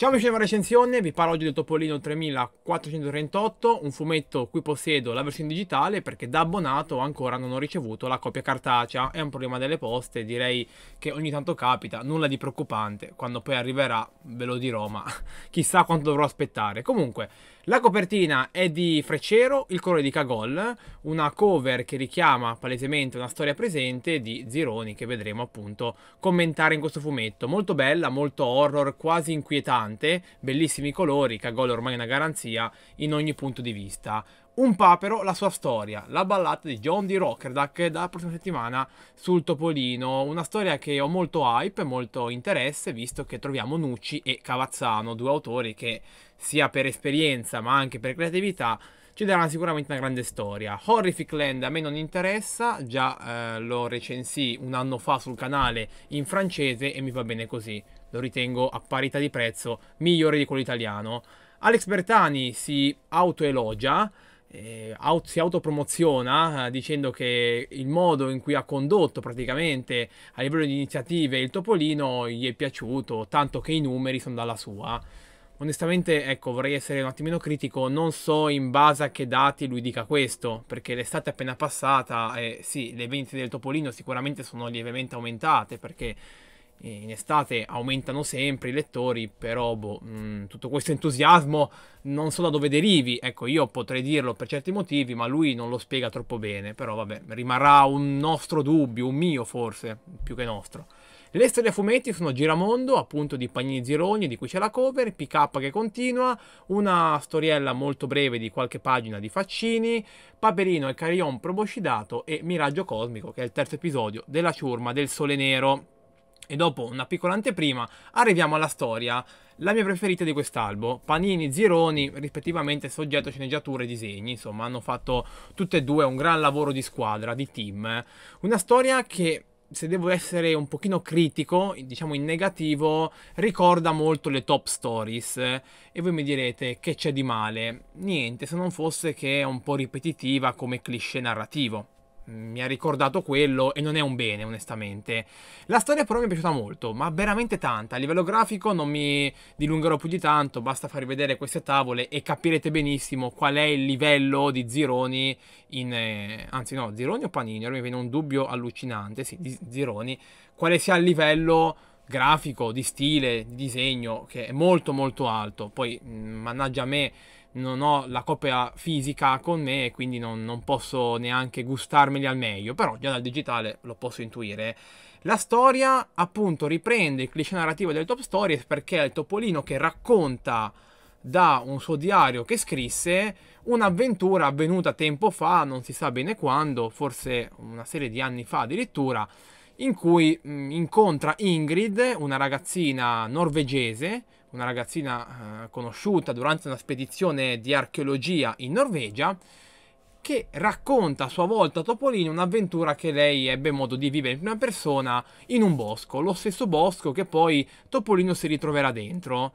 Ciao amici della recensione, vi parlo oggi del Topolino 3438, un fumetto cui possiedo la versione digitale perché da abbonato ancora non ho ricevuto la copia cartacea, è un problema delle poste, direi che ogni tanto capita, nulla di preoccupante, quando poi arriverà ve lo dirò, ma chissà quanto dovrò aspettare. Comunque, la copertina è di Freccero, il colore di Cagol, una cover che richiama palesemente una storia presente di Zironi che vedremo appunto commentare in questo fumetto. Molto bella, molto horror, quasi inquietante, bellissimi colori, Cagol ormai è una garanzia in ogni punto di vista. Un papero, la sua storia, la ballata di John D. Rockerdack dalla prossima settimana sul Topolino, una storia che ho molto hype molto interesse visto che troviamo Nucci e Cavazzano, due autori che sia per esperienza ma anche per creatività ci daranno sicuramente una grande storia. Horrific Land a me non interessa, già eh, lo recensì un anno fa sul canale in francese e mi va bene così, lo ritengo a parità di prezzo migliore di quello italiano. Alex Bertani si autoelogia eh, out, si autopromoziona eh, dicendo che il modo in cui ha condotto praticamente a livello di iniziative il Topolino gli è piaciuto, tanto che i numeri sono dalla sua. Onestamente, ecco, vorrei essere un attimino critico, non so in base a che dati lui dica questo, perché l'estate appena passata, eh, sì, le vendite del Topolino sicuramente sono lievemente aumentate, perché in estate aumentano sempre i lettori, però boh, mh, mm, tutto questo entusiasmo non so da dove derivi, ecco io potrei dirlo per certi motivi, ma lui non lo spiega troppo bene, però vabbè, rimarrà un nostro dubbio, un mio forse, più che nostro. Le storie a fumetti sono Giramondo, appunto di Pagnini Zironi, di cui c'è la cover, PK che continua, una storiella molto breve di qualche pagina di Faccini, Paperino e Carion proboscidato e Miraggio Cosmico, che è il terzo episodio della ciurma del Sole Nero. E dopo una piccola anteprima arriviamo alla storia, la mia preferita di quest'albo. Panini, Zironi, rispettivamente soggetto, sceneggiatura e disegni, insomma hanno fatto tutte e due un gran lavoro di squadra, di team. Una storia che se devo essere un pochino critico, diciamo in negativo, ricorda molto le top stories. E voi mi direte che c'è di male? Niente, se non fosse che è un po' ripetitiva come cliché narrativo mi ha ricordato quello e non è un bene, onestamente. La storia però mi è piaciuta molto, ma veramente tanta. A livello grafico non mi dilungherò più di tanto, basta farvi vedere queste tavole e capirete benissimo qual è il livello di Zironi in... Eh, anzi no, Zironi o Panini? Ora mi viene un dubbio allucinante, sì, di Zironi. Quale sia il livello grafico, di stile, di disegno, che è molto molto alto. Poi, mannaggia a me non ho la copia fisica con me e quindi non, non posso neanche gustarmeli al meglio, però già dal digitale lo posso intuire. La storia appunto riprende il cliché narrativo del Top Stories perché è il topolino che racconta da un suo diario che scrisse un'avventura avvenuta tempo fa, non si sa bene quando, forse una serie di anni fa addirittura, in cui mh, incontra Ingrid, una ragazzina norvegese, una ragazzina eh, conosciuta durante una spedizione di archeologia in Norvegia, che racconta a sua volta a Topolino un'avventura che lei ebbe modo di vivere in prima persona in un bosco, lo stesso bosco che poi Topolino si ritroverà dentro.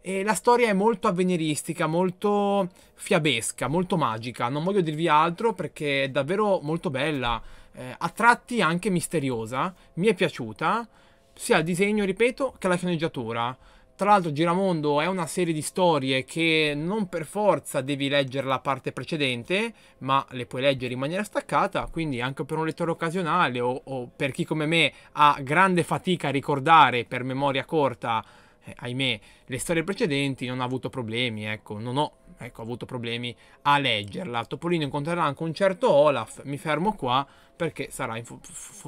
E la storia è molto avveniristica, molto fiabesca, molto magica, non voglio dirvi altro perché è davvero molto bella, eh, a tratti anche misteriosa, mi è piaciuta, sia il disegno, ripeto, che la sceneggiatura. Tra l'altro Giramondo è una serie di storie che non per forza devi leggere la parte precedente, ma le puoi leggere in maniera staccata, quindi anche per un lettore occasionale o, o per chi come me ha grande fatica a ricordare per memoria corta eh, ahimè, le storie precedenti non ha avuto problemi, ecco, non ho ecco, avuto problemi a leggerla. Topolino incontrerà anche un certo Olaf, mi fermo qua perché sarà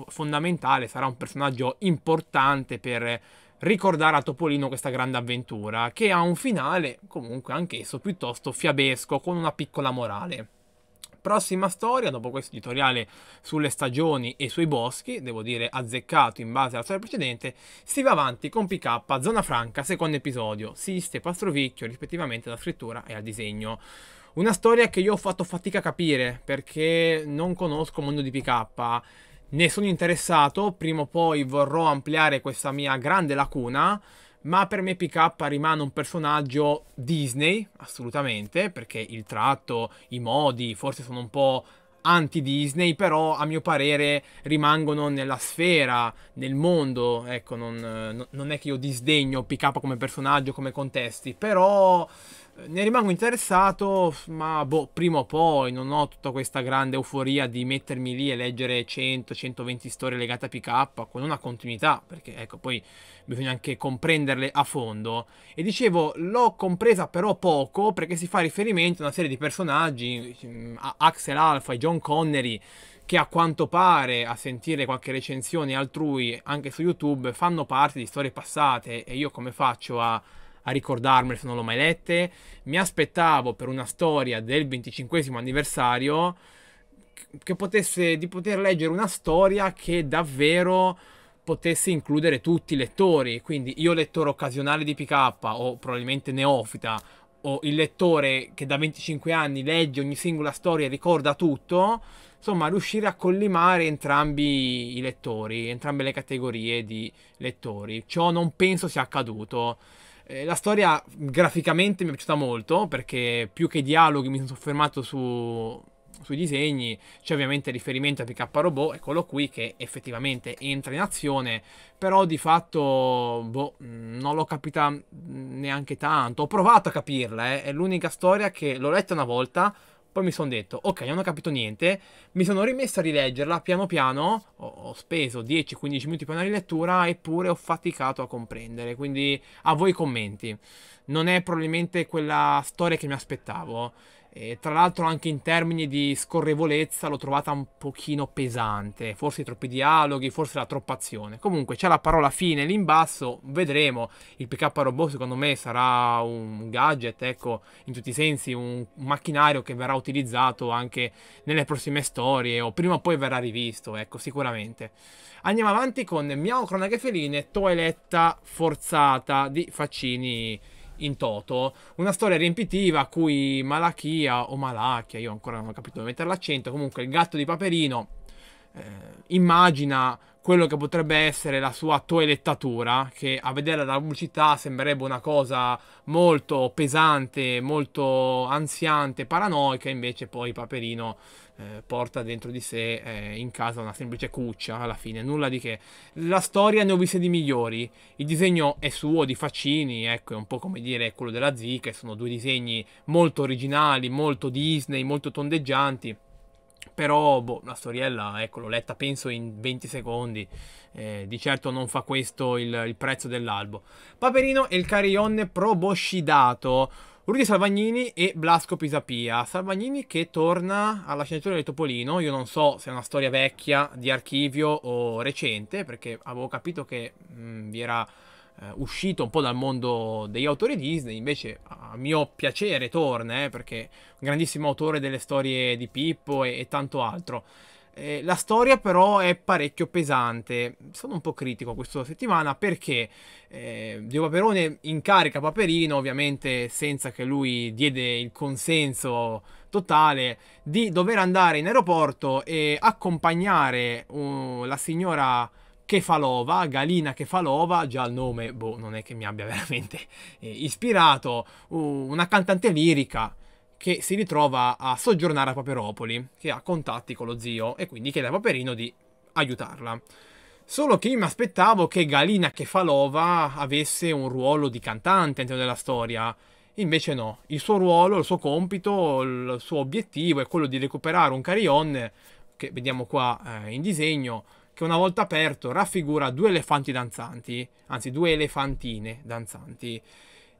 fondamentale, sarà un personaggio importante per ricordare a Topolino questa grande avventura, che ha un finale comunque anch'esso piuttosto fiabesco, con una piccola morale. Prossima storia, dopo questo editoriale sulle stagioni e sui boschi, devo dire azzeccato in base alla storia precedente, si va avanti con PK, Zona Franca, secondo episodio, Siste e Pastrovicchio, rispettivamente alla scrittura e al disegno. Una storia che io ho fatto fatica a capire perché non conosco il mondo di PK ne sono interessato, prima o poi vorrò ampliare questa mia grande lacuna, ma per me PK rimane un personaggio Disney, assolutamente, perché il tratto, i modi forse sono un po' anti-Disney, però a mio parere rimangono nella sfera, nel mondo, ecco, non, non è che io disdegno PK come personaggio, come contesti, però eh, ne rimango interessato, ma boh, prima o poi non ho tutta questa grande euforia di mettermi lì e leggere 100-120 storie legate a PK con una continuità, perché ecco, poi bisogna anche comprenderle a fondo. E dicevo, l'ho compresa però poco perché si fa riferimento a una serie di personaggi, mm, a Axel Alpha e John Connery, che a quanto pare, a sentire qualche recensione altrui anche su YouTube, fanno parte di storie passate e io come faccio a a ricordarmele se non l'ho mai lette. Mi aspettavo per una storia del 25 anniversario che potesse di poter leggere una storia che davvero potesse includere tutti i lettori, quindi io lettore occasionale di PK o probabilmente neofita o il lettore che da 25 anni legge ogni singola storia e ricorda tutto, insomma riuscire a collimare entrambi i lettori, entrambe le categorie di lettori. Ciò non penso sia accaduto. Eh, la storia graficamente mi è piaciuta molto perché più che dialoghi mi sono soffermato su, sui disegni, c'è ovviamente riferimento a PK Robot, eccolo qui che effettivamente entra in azione, però di fatto boh, non l'ho capita neanche tanto, ho provato a capirla, eh. è l'unica storia che l'ho letta una volta, poi mi sono detto, ok, non ho capito niente, mi sono rimesso a rileggerla piano piano, ho, ho speso 10-15 minuti per una rilettura, eppure ho faticato a comprendere, quindi a voi i commenti. Non è probabilmente quella storia che mi aspettavo e tra l'altro anche in termini di scorrevolezza l'ho trovata un pochino pesante, forse troppi dialoghi, forse la troppa azione. Comunque c'è la parola fine lì in basso, vedremo. Il pick PK robot secondo me sarà un gadget, ecco, in tutti i sensi un macchinario che verrà utilizzato anche nelle prossime storie o prima o poi verrà rivisto, ecco, sicuramente. Andiamo avanti con Miao Cronache Feline, Toeletta Forzata di Faccini in toto, una storia riempitiva a cui Malachia o Malachia, io ancora non ho capito dove mettere l'accento, comunque il gatto di Paperino eh, immagina quello che potrebbe essere la sua toelettatura, che a vedere la pubblicità sembrerebbe una cosa molto pesante, molto ansiante, paranoica, invece poi Paperino eh, porta dentro di sé eh, in casa una semplice cuccia alla fine, nulla di che. La storia ne ho viste di migliori, il disegno è suo, di Faccini, ecco, è un po' come dire quello della Zika, sono due disegni molto originali, molto Disney, molto tondeggianti però boh, la storiella, ecco, l'ho letta penso in 20 secondi, eh, di certo non fa questo il, il prezzo dell'albo. Paperino e il carionne proboscidato, Rudy Salvagnini e Blasco Pisapia. Salvagnini che torna alla sceneggiatura del Topolino, io non so se è una storia vecchia di archivio o recente, perché avevo capito che mh, mm, vi era eh, uscito un po' dal mondo degli autori Disney, invece a mio piacere torna, eh, perché è un grandissimo autore delle storie di Pippo e, e tanto altro. Eh, la storia però è parecchio pesante, sono un po' critico questa settimana perché eh, Dio Paperone incarica Paperino, ovviamente senza che lui diede il consenso totale, di dover andare in aeroporto e accompagnare uh, la signora Kefalova, Galina Kefalova, già il nome boh, non è che mi abbia veramente eh, ispirato, una cantante lirica che si ritrova a soggiornare a Paperopoli, che ha contatti con lo zio e quindi chiede a Paperino di aiutarla. Solo che io mi aspettavo che Galina Kefalova avesse un ruolo di cantante all'interno della storia. Invece no, il suo ruolo, il suo compito, il suo obiettivo è quello di recuperare un carillon, che vediamo qua eh, in disegno, che una volta aperto raffigura due elefanti danzanti, anzi due elefantine danzanti.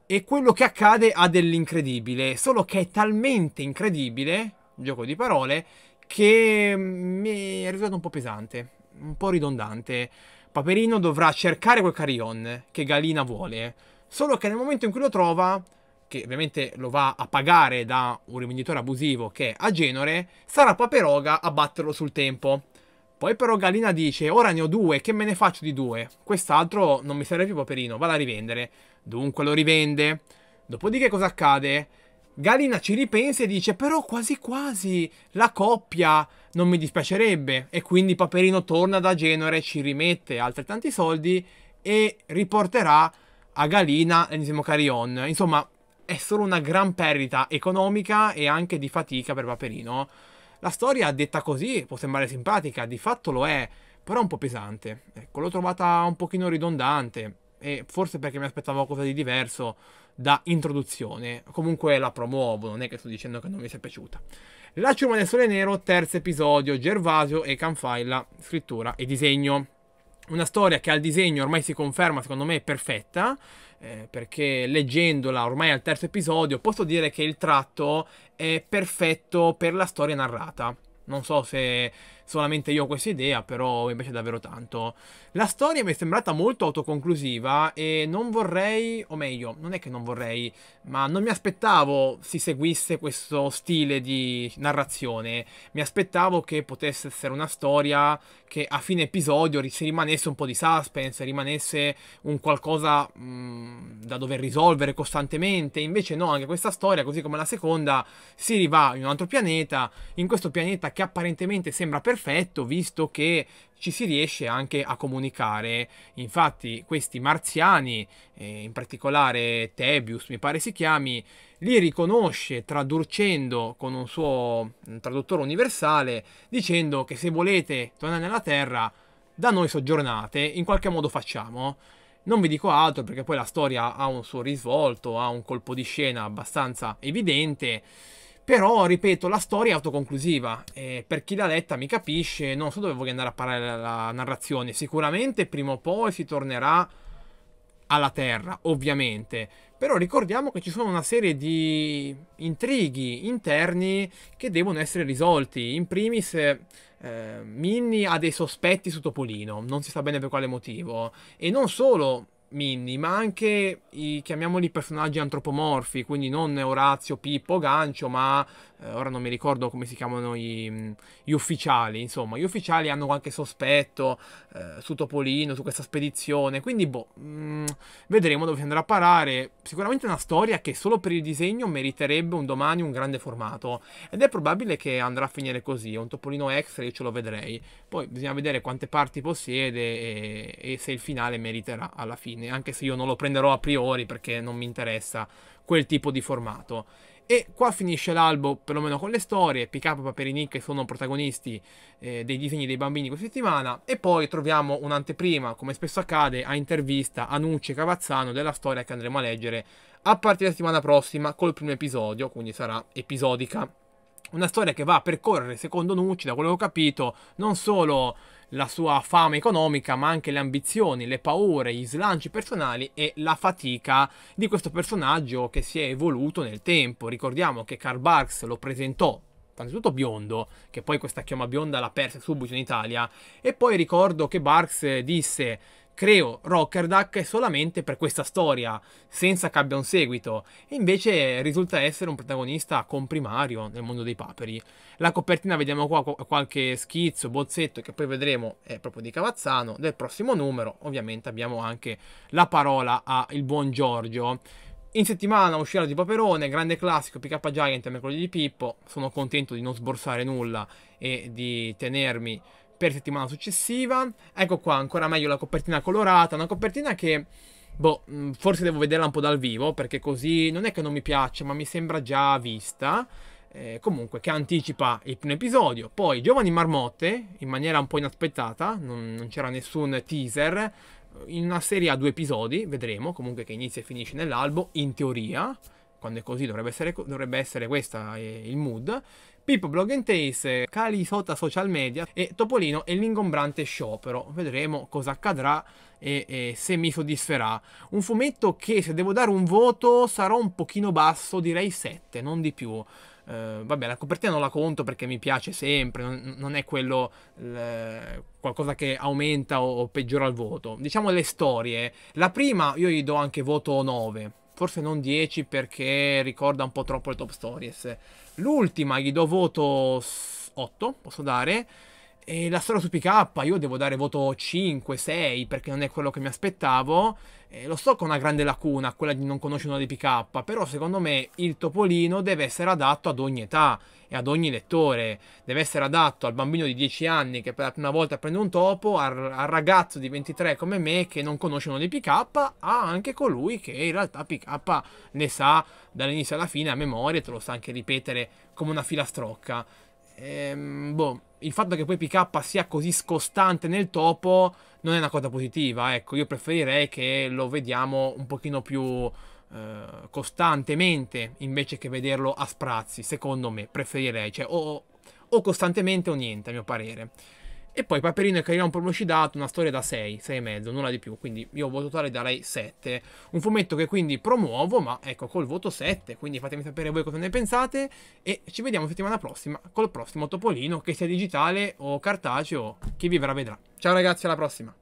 E quello che accade ha dell'incredibile, solo che è talmente incredibile, gioco di parole, che mm, mi è risultato un po' pesante, un po' ridondante. Paperino dovrà cercare quel carillon che Galina vuole, solo che nel momento in cui lo trova, che ovviamente lo va a pagare da un rivenditore abusivo che è a Agenore, sarà Paperoga a batterlo sul tempo. Poi però Galina dice, ora ne ho due, che me ne faccio di due? Quest'altro non mi serve più Paperino, vado a rivendere. Dunque lo rivende. Dopodiché cosa accade? Galina ci ripensa e dice, però quasi quasi la coppia non mi dispiacerebbe. E quindi Paperino torna da Genova e ci rimette altrettanti soldi e riporterà a Galina l'ennesimo Carion. Insomma, è solo una gran perdita economica e anche di fatica per Paperino. La storia detta così può sembrare simpatica, di fatto lo è, però è un po' pesante. Ecco, l'ho trovata un pochino ridondante e forse perché mi aspettavo qualcosa di diverso da introduzione. Comunque la promuovo, non è che sto dicendo che non mi sia piaciuta. La ciurma del sole nero, terzo episodio, Gervasio e Canfaila, scrittura e disegno. Una storia che al disegno ormai si conferma, secondo me, perfetta eh, perché leggendola ormai al terzo episodio posso dire che il tratto è perfetto per la storia narrata. Non so se solamente io ho questa idea, però mi piace davvero tanto. La storia mi è sembrata molto autoconclusiva e non vorrei, o meglio, non è che non vorrei, ma non mi aspettavo si seguisse questo stile di narrazione. Mi aspettavo che potesse essere una storia che a fine episodio si rimanesse un po' di suspense, rimanesse un qualcosa mh, mm, da dover risolvere costantemente. Invece no, anche questa storia, così come la seconda, si rivà in un altro pianeta, in questo pianeta che apparentemente sembra perfetto, perfetto visto che ci si riesce anche a comunicare. Infatti questi marziani, eh, in particolare Tebius mi pare si chiami, li riconosce traducendo con un suo traduttore universale dicendo che se volete tornare nella Terra da noi soggiornate, in qualche modo facciamo. Non vi dico altro perché poi la storia ha un suo risvolto, ha un colpo di scena abbastanza evidente però, ripeto, la storia è autoconclusiva. E per chi l'ha letta mi capisce, non so dove voglio andare a parlare la narrazione. Sicuramente prima o poi si tornerà alla Terra, ovviamente. Però ricordiamo che ci sono una serie di intrighi interni che devono essere risolti. In primis, eh, Minnie ha dei sospetti su Topolino, non si sa bene per quale motivo. E non solo Minni, ma anche i chiamiamoli personaggi antropomorfi, quindi non Orazio, Pippo, Gancio, ma eh, ora non mi ricordo come si chiamano gli, mm, gli, ufficiali, insomma, gli ufficiali hanno qualche sospetto eh, su Topolino, su questa spedizione, quindi boh, mh, mm, vedremo dove si andrà a parare. Sicuramente una storia che solo per il disegno meriterebbe un domani un grande formato ed è probabile che andrà a finire così, un Topolino extra io ce lo vedrei. Poi bisogna vedere quante parti possiede e, e se il finale meriterà alla fine, anche se io non lo prenderò a priori perché non mi interessa quel tipo di formato e qua finisce l'albo, perlomeno con le storie, Pick Up e Paperinik che sono protagonisti eh, dei disegni dei bambini questa settimana, e poi troviamo un'anteprima, come spesso accade, a intervista a Nucci e Cavazzano della storia che andremo a leggere a partire da settimana prossima col primo episodio, quindi sarà episodica. Una storia che va a percorrere, secondo Nucci, da quello che ho capito, non solo la sua fama economica, ma anche le ambizioni, le paure, gli slanci personali e la fatica di questo personaggio che si è evoluto nel tempo. Ricordiamo che Karl Barks lo presentò innanzitutto biondo, che poi questa chioma bionda l'ha persa subito in Italia, e poi ricordo che Barks disse creo Rockerduck solamente per questa storia, senza che abbia un seguito, e invece risulta essere un protagonista comprimario nel mondo dei paperi. La copertina vediamo qua qualche schizzo, bozzetto, che poi vedremo è proprio di Cavazzano, del prossimo numero, ovviamente abbiamo anche la parola a il buon Giorgio. In settimana uscirà di Paperone, grande classico, pick up Giant e mercoledì di Pippo. Sono contento di non sborsare nulla e di tenermi per settimana successiva. Ecco qua, ancora meglio la copertina colorata, una copertina che... Boh, mm, forse devo vederla un po' dal vivo, perché così non è che non mi piace, ma mi sembra già vista. Eh, comunque, che anticipa il primo episodio. Poi, Giovani Marmotte, in maniera un po' inaspettata, non, non c'era nessun teaser. In una serie a due episodi, vedremo, comunque che inizia e finisce nell'albo, in teoria. Quando è così dovrebbe essere, dovrebbe essere questa eh, il mood. Pippo Blog and Taste, Cali Sota Social Media e Topolino e l'ingombrante sciopero. Vedremo cosa accadrà e, e, se mi soddisferà. Un fumetto che se devo dare un voto sarà un pochino basso, direi 7, non di più. Uh, vabbè, la copertina non la conto perché mi piace sempre, non, non è quello eh, qualcosa che aumenta o, o peggiora il voto. Diciamo le storie. La prima io gli do anche voto 9 forse non 10 perché ricorda un po' troppo le top stories. L'ultima gli do voto 8, posso dare, e la storia su PK io devo dare voto 5, 6 perché non è quello che mi aspettavo. E lo so che è una grande lacuna, quella di non conoscere uno di PK, però secondo me il Topolino deve essere adatto ad ogni età e ad ogni lettore. Deve essere adatto al bambino di 10 anni che per la prima volta prende un topo, al, al ragazzo di 23 come me che non conosce uno di PK, a anche colui che in realtà PK ne sa dall'inizio alla fine a memoria e te lo sa anche ripetere come una filastrocca ehm, boh, il fatto che poi PK sia così scostante nel topo non è una cosa positiva, ecco, io preferirei che lo vediamo un pochino più eh, costantemente invece che vederlo a sprazzi, secondo me, preferirei, cioè o, o costantemente o niente a mio parere. E poi Paperino e Carino un po' lucidato, una storia da 6, 6,5, nulla di più. Quindi io voto totale darei 7. Un fumetto che quindi promuovo, ma ecco, col voto 7. Quindi fatemi sapere voi cosa ne pensate. E ci vediamo settimana prossima col prossimo Topolino, che sia digitale o cartaceo, chi vivrà vedrà. Ciao ragazzi, alla prossima!